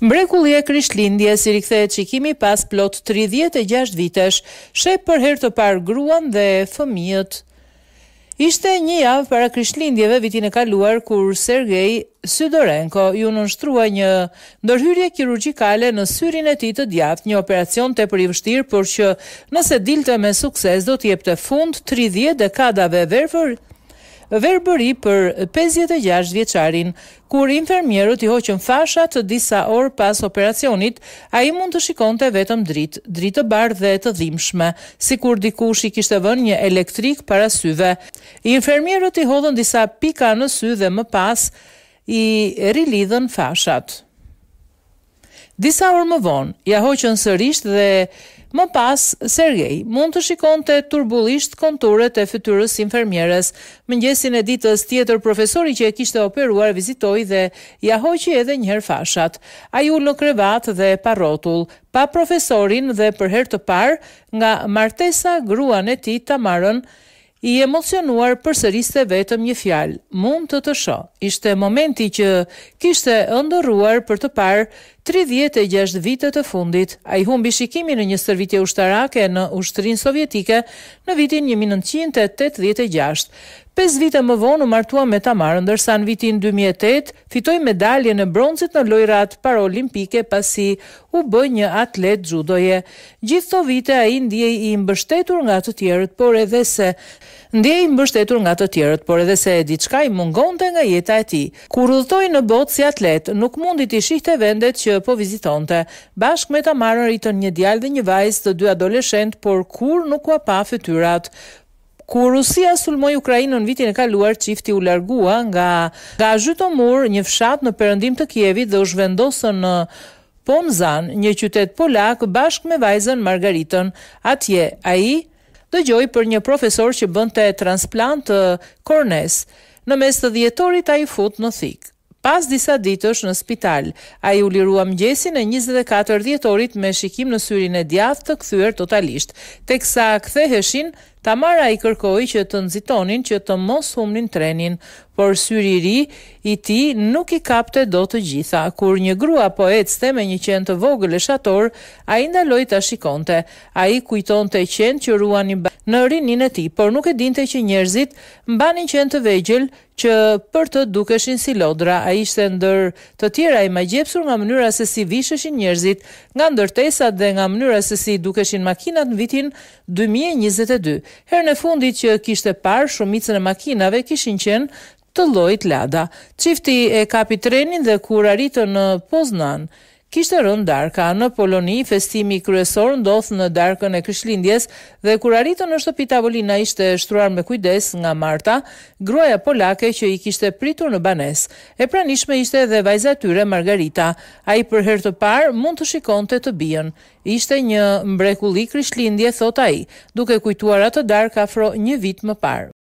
Mrekullia e Krishtlindjes si rikthehet shikimi pas plot 36 vitesh, shep për herë të parë gruan dhe fëmijët. Ishte një javë para krishtlindjeve vitin e kaluar kur Sergej Sydorenko ju nënshtrua një ndërhyrje kirurgjikale në syrin e tij të djathtë, një operacion tepër i vështirë, por që nëse dilte me sukses do të jepte fund 30 dekadave verfër verbëri për 56 vjeqarin. Kur infermierët i hoqën fasha të disa orë pas operacionit, a i mund të shikon të vetëm dritë, dritë të bardhë dhe të dhimshme, si kur dikush i kishtë vën një elektrik para syve. Infermierët i hodhën disa pika në sy dhe më pas i rilidhën fashat. Disa orë më vonë, ja hoqën sërish dhe më pas Sergei mund të shikonte turbullisht konturet e fytyrës infermieres. Mëngjesin e ditës tjetër profesori që e kishte operuar vizitoi dhe ja hoqi edhe një herë fashat. Ai ul në krevat dhe pa rrotull, pa profesorin dhe për herë të parë nga martesa gruan e tij Tamarën i emocionuar për sëriste vetëm një fjalë, mund të të sho, ishte momenti që kishte ëndëruar për të parë 36 vite të fundit. A i humbi shikimi në një sërvitje ushtarake në ushtrinë sovjetike në vitin 1986. 5 vite më vonë u martua me Tamarën, dërsa në vitin 2008 fitoj medalje në bronzit në lojrat parolimpike pasi u bëj një atlet gjudoje. Gjithë vite a i ndjej i mbështetur nga të tjerët, por edhe se ndjej mbështetur nga të tjerët, por edhe se diçka i mungonte nga jeta e tij. Kur udhtoi në botë si atlet, nuk mundi të shihte vendet që po vizitonte. bashk me marën rritën një djalë dhe një vajzë, të dy adoleshentë, por kur nuk u pa fytyrat. Kur Rusia sulmoi Ukrainën vitin e kaluar, çifti u largua nga nga Zhytomur, një fshat në perëndim të Kievit dhe u zhvendosën në Pomzan, një qytet polak, bashkë me vajzën Margaritën. Atje ai dëgjoj për një profesor që bënd të transplant të kornes, në mes të djetorit a i fut në thikë. Pas disa ditësh në spital, ai u lirua mëngjesin e 24 dhjetorit me shikim në syrin e djathtë të kthyer totalisht. Teksa ktheheshin, Tamara i kërkoi që të nxitonin që të mos humnin trenin por syriri i ti nuk i kapte do të gjitha. Kur një grua po ecste me një qenë të vogël e shator, a i ndaloj të shikonte. A i kujton të qenë që ruan në rinin e ti, por nuk e dinte që njerëzit mbanin qenë të vegjel që për të dukeshin si lodra. A i shte ndër të tjera i ma gjepsur nga mënyra se si visheshin njerëzit nga ndërtesat dhe nga mënyra se si dukeshin makinat në vitin 2022. Herë në fundit që kishte parë shumicën e makinave kishin qenë të llojit Lada. Çifti e kapi trenin dhe kur arritën në Poznan, kishte rënë darka. Në Poloni, festimi kryesor ndodh në darkën e Krishtlindjes dhe kur arritën në shtëpi tavolina ishte shtruar me kujdes nga Marta, gruaja polake që i kishte pritur në banesë. E pranishme ishte edhe vajza tyre Margarita. Ai për herë të parë mund të shikonte të bijën. Ishte një mbrekulli krishtlindje, thot ai, duke kujtuar atë darkë afro një vit më parë.